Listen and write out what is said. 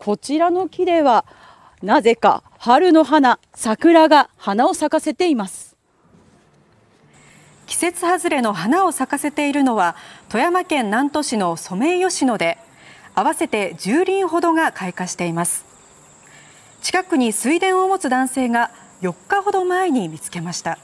こちらの木ではなぜか春の花桜が花を咲かせています季節外れの花を咲かせているのは富山県南砺市のソメイヨシノで合わせて10輪ほどが開花しています近くに水田を持つ男性が4日ほど前に見つけました